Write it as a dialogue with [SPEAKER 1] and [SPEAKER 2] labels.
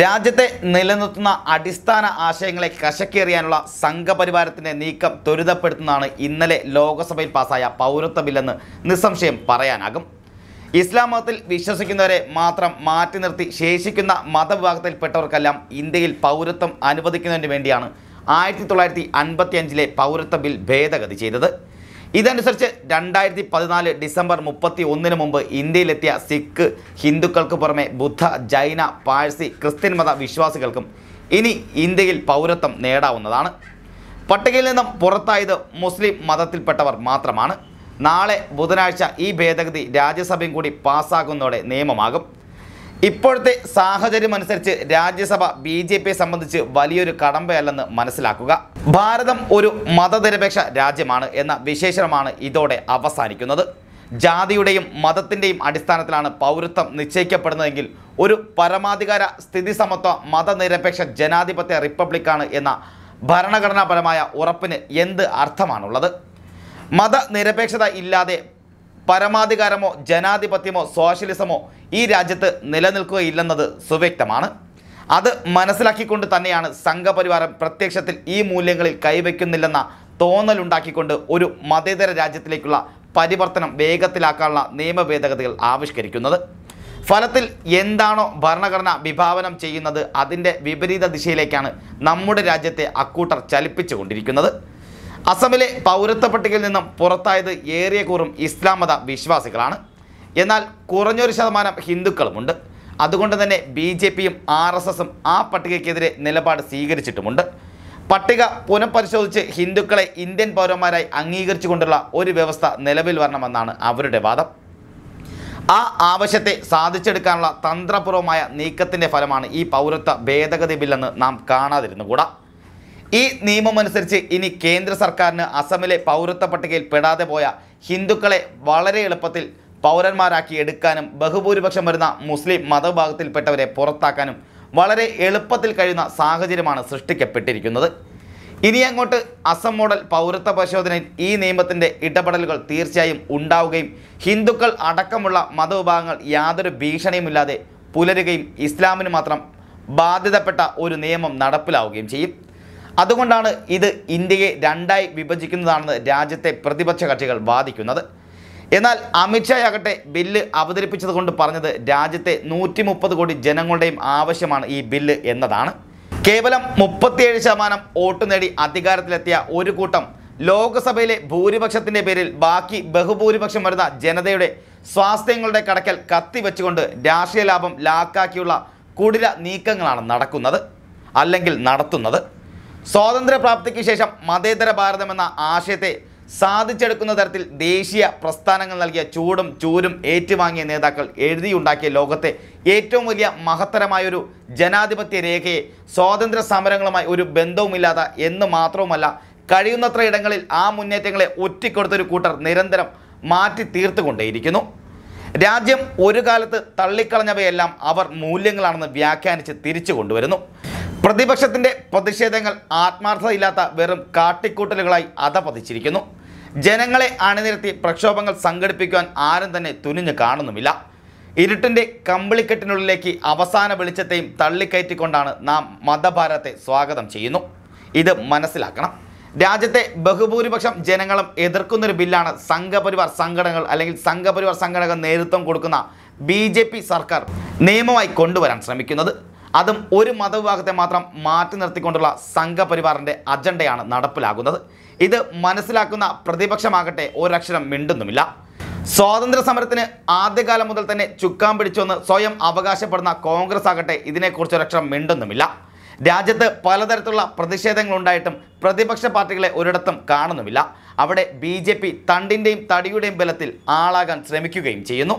[SPEAKER 1] രാജ്യത്തെ നിലനിർത്തുന്ന അടിസ്ഥാന ആശയങ്ങളെ കശക്കേറിയാനുള്ള സംഘപരിവാരത്തിൻ്റെ നീക്കം ത്വരിതപ്പെടുത്തുന്നതാണ് ഇന്നലെ ലോകസഭയിൽ പാസായ പൗരത്വ ബില്ലെന്ന് നിസ്സംശയം പറയാനാകും ഇസ്ലാം മതത്തിൽ വിശ്വസിക്കുന്നവരെ മാത്രം മാറ്റി നിർത്തി ശേഷിക്കുന്ന മതവിഭാഗത്തിൽപ്പെട്ടവർക്കെല്ലാം ഇന്ത്യയിൽ പൗരത്വം അനുവദിക്കുന്നതിന് വേണ്ടിയാണ് ആയിരത്തി തൊള്ളായിരത്തി അൻപത്തി അഞ്ചിലെ പൗരത്വ ബിൽ ഭേദഗതി ചെയ്തത് ഇതനുസരിച്ച് രണ്ടായിരത്തി പതിനാല് ഡിസംബർ മുപ്പത്തി ഒന്നിന് മുമ്പ് ഇന്ത്യയിലെത്തിയ സിഖ് ഹിന്ദുക്കൾക്ക് പുറമെ ബുദ്ധ ജൈന പാഴ്സി ക്രിസ്ത്യൻ മത വിശ്വാസികൾക്കും ഇനി ഇന്ത്യയിൽ പൗരത്വം നേടാവുന്നതാണ് പട്ടികയിൽ നിന്നും പുറത്തായത് മുസ്ലിം മതത്തിൽപ്പെട്ടവർ മാത്രമാണ് നാളെ ബുധനാഴ്ച ഈ ഭേദഗതി രാജ്യസഭയും കൂടി പാസ്സാകുന്നതോടെ നിയമമാകും ഇപ്പോഴത്തെ സാഹചര്യം അനുസരിച്ച് രാജ്യസഭ ബി ജെ പിയെ സംബന്ധിച്ച് വലിയൊരു കടമ്പയല്ലെന്ന് മനസ്സിലാക്കുക ഭാരതം ഒരു മതനിരപേക്ഷ രാജ്യമാണ് എന്ന വിശേഷണമാണ് ഇതോടെ അവസാനിക്കുന്നത് ജാതിയുടെയും മതത്തിൻ്റെയും അടിസ്ഥാനത്തിലാണ് പൗരത്വം നിശ്ചയിക്കപ്പെടുന്നതെങ്കിൽ ഒരു പരമാധികാര സ്ഥിതി സമത്വ മതനിരപേക്ഷ ജനാധിപത്യ റിപ്പബ്ലിക്കാണ് എന്ന ഭരണഘടനാപരമായ ഉറപ്പിന് എന്ത് അർത്ഥമാണുള്ളത് മതനിരപേക്ഷത ഇല്ലാതെ പരമാധികാരമോ ജനാധിപത്യമോ സോഷ്യലിസമോ ഈ രാജ്യത്ത് നിലനിൽക്കുകയില്ലെന്നത് സുവ്യക്തമാണ് അത് മനസ്സിലാക്കിക്കൊണ്ട് തന്നെയാണ് സംഘപരിവാരം പ്രത്യക്ഷത്തിൽ ഈ മൂല്യങ്ങളിൽ കൈവയ്ക്കുന്നില്ലെന്ന തോന്നലുണ്ടാക്കിക്കൊണ്ട് ഒരു മതേതര രാജ്യത്തിലേക്കുള്ള പരിവർത്തനം വേഗത്തിലാക്കാനുള്ള നിയമ ഭേദഗതികൾ ആവിഷ്കരിക്കുന്നത് ഫലത്തിൽ എന്താണോ ഭരണഘടന വിഭാവനം ചെയ്യുന്നത് അതിൻ്റെ വിപരീത ദിശയിലേക്കാണ് നമ്മുടെ രാജ്യത്തെ അക്കൂട്ടർ ചലിപ്പിച്ചുകൊണ്ടിരിക്കുന്നത് അസമിലെ പൗരത്വ പട്ടികയിൽ നിന്നും പുറത്തായത് ഏറിയ കൂറും ഇസ്ലാം മത വിശ്വാസികളാണ് എന്നാൽ കുറഞ്ഞൊരു ശതമാനം ഹിന്ദുക്കളുമുണ്ട് അതുകൊണ്ട് തന്നെ ബി ജെ പിയും ആർ എസ് എസും ആ പട്ടികയ്ക്കെതിരെ നിലപാട് സ്വീകരിച്ചിട്ടുമുണ്ട് പട്ടിക പുനഃപരിശോധിച്ച് ഹിന്ദുക്കളെ ഇന്ത്യൻ പൗരന്മാരായി അംഗീകരിച്ചുകൊണ്ടുള്ള ഒരു വ്യവസ്ഥ നിലവിൽ വരണമെന്നാണ് അവരുടെ വാദം ആ ആവശ്യത്തെ സാധിച്ചെടുക്കാനുള്ള തന്ത്രപൂർവമായ നീക്കത്തിൻ്റെ ഫലമാണ് ഈ പൗരത്വ ഭേദഗതി ബില്ലെന്ന് നാം കാണാതിരുന്നുകൂടാ ഈ നിയമമനുസരിച്ച് ഇനി കേന്ദ്ര സർക്കാരിന് അസമിലെ പൗരത്വ പട്ടികയിൽ പെടാതെ പോയ ഹിന്ദുക്കളെ വളരെ എളുപ്പത്തിൽ പൗരന്മാരാക്കി എടുക്കാനും ബഹുഭൂരിപക്ഷം വരുന്ന മുസ്ലിം മതവിഭാഗത്തിൽപ്പെട്ടവരെ പുറത്താക്കാനും വളരെ എളുപ്പത്തിൽ കഴിയുന്ന സാഹചര്യമാണ് സൃഷ്ടിക്കപ്പെട്ടിരിക്കുന്നത് ഇനി അങ്ങോട്ട് അസം മോഡൽ പൗരത്വ പരിശോധനയിൽ ഈ നിയമത്തിൻ്റെ ഇടപെടലുകൾ തീർച്ചയായും ഉണ്ടാവുകയും ഹിന്ദുക്കൾ അടക്കമുള്ള മതവിഭാഗങ്ങൾ യാതൊരു ഭീഷണിയുമില്ലാതെ പുലരുകയും ഇസ്ലാമിന് മാത്രം ബാധ്യതപ്പെട്ട ഒരു നിയമം നടപ്പിലാവുകയും ചെയ്യും അതുകൊണ്ടാണ് ഇത് ഇന്ത്യയെ രണ്ടായി വിഭജിക്കുന്നതാണെന്ന് രാജ്യത്തെ പ്രതിപക്ഷ കക്ഷികൾ വാദിക്കുന്നത് എന്നാൽ അമിത്ഷായാകട്ടെ ബില്ല് അവതരിപ്പിച്ചത് കൊണ്ട് പറഞ്ഞത് രാജ്യത്തെ നൂറ്റി മുപ്പത് കോടി ജനങ്ങളുടെയും ആവശ്യമാണ് ഈ ബില്ല് എന്നതാണ് കേവലം മുപ്പത്തിയേഴ് ശതമാനം വോട്ട് നേടി അധികാരത്തിലെത്തിയ ഒരു കൂട്ടം ലോക്സഭയിലെ ഭൂരിപക്ഷത്തിൻ്റെ പേരിൽ ബാക്കി ബഹുഭൂരിപക്ഷം വരുന്ന ജനതയുടെ സ്വാസ്ഥ്യങ്ങളുടെ കടക്കൽ കത്തിവെച്ചുകൊണ്ട് രാഷ്ട്രീയ ലാഭം ലാക്കാക്കിയുള്ള കുടില നീക്കങ്ങളാണ് നടക്കുന്നത് അല്ലെങ്കിൽ നടത്തുന്നത് സ്വാതന്ത്ര്യപ്രാപ്തിക്ക് ശേഷം മതേതര ഭാരതമെന്ന ആശയത്തെ സാധിച്ചെടുക്കുന്ന തരത്തിൽ ദേശീയ പ്രസ്ഥാനങ്ങൾ നൽകിയ ചൂടും ചൂരും ഏറ്റുവാങ്ങിയ നേതാക്കൾ എഴുതിയുണ്ടാക്കിയ ലോകത്തെ ഏറ്റവും വലിയ മഹത്തരമായൊരു ജനാധിപത്യ രേഖയെ സ്വാതന്ത്ര്യ സമരങ്ങളുമായി ഒരു ബന്ധവുമില്ലാത്ത എന്ന് മാത്രവുമല്ല കഴിയുന്നത്ര ഇടങ്ങളിൽ ആ മുന്നേറ്റങ്ങളെ ഒറ്റിക്കൊടുത്തൊരു കൂട്ടർ നിരന്തരം മാറ്റി തീർത്തുകൊണ്ടേയിരിക്കുന്നു രാജ്യം ഒരു കാലത്ത് തള്ളിക്കളഞ്ഞവയെല്ലാം അവർ മൂല്യങ്ങളാണെന്ന് വ്യാഖ്യാനിച്ച് തിരിച്ചു കൊണ്ടുവരുന്നു പ്രതിപക്ഷത്തിൻ്റെ പ്രതിഷേധങ്ങൾ ആത്മാർത്ഥതയില്ലാത്ത വെറും കാട്ടിക്കൂട്ടലുകളായി അധപതിച്ചിരിക്കുന്നു ജനങ്ങളെ അണിനിരത്തി പ്രക്ഷോഭങ്ങൾ സംഘടിപ്പിക്കുവാൻ ആരും തന്നെ തുനിഞ്ഞു കാണുന്നുമില്ല ഇരുട്ടിൻ്റെ കമ്പിളിക്കെട്ടിനുള്ളിലേക്ക് അവസാന വെളിച്ചത്തെയും തള്ളിക്കയറ്റിക്കൊണ്ടാണ് നാം മതഭാരത്തെ സ്വാഗതം ചെയ്യുന്നു ഇത് മനസ്സിലാക്കണം രാജ്യത്തെ ബഹുഭൂരിപക്ഷം ജനങ്ങളും എതിർക്കുന്നൊരു ബില്ലാണ് സംഘപരിവാർ സംഘടനകൾ അല്ലെങ്കിൽ സംഘപരിവാർ സംഘടനകൾ നേതൃത്വം കൊടുക്കുന്ന ബി സർക്കാർ നിയമമായി കൊണ്ടുവരാൻ ശ്രമിക്കുന്നത് അതും ഒരു മതവിഭാഗത്തെ മാത്രം മാറ്റി നിർത്തിക്കൊണ്ടുള്ള സംഘപരിവാറിൻ്റെ അജണ്ടയാണ് നടപ്പിലാകുന്നത് ഇത് മനസ്സിലാക്കുന്ന പ്രതിപക്ഷമാകട്ടെ ഒരക്ഷരം മിണ്ടുന്നുമില്ല സ്വാതന്ത്ര്യ സമരത്തിന് ആദ്യകാലം മുതൽ തന്നെ ചുക്കാൻ പിടിച്ചെന്ന് സ്വയം അവകാശപ്പെടുന്ന കോൺഗ്രസ് ആകട്ടെ ഇതിനെക്കുറിച്ച് ഒരക്ഷരം മിണ്ടുന്നുമില്ല രാജ്യത്ത് പലതരത്തിലുള്ള പ്രതിഷേധങ്ങളുണ്ടായിട്ടും പ്രതിപക്ഷ പാർട്ടികളെ ഒരിടത്തും കാണുന്നുമില്ല അവിടെ ബി തണ്ടിന്റെയും തടിയുടെയും ബലത്തിൽ ആളാകാൻ ശ്രമിക്കുകയും ചെയ്യുന്നു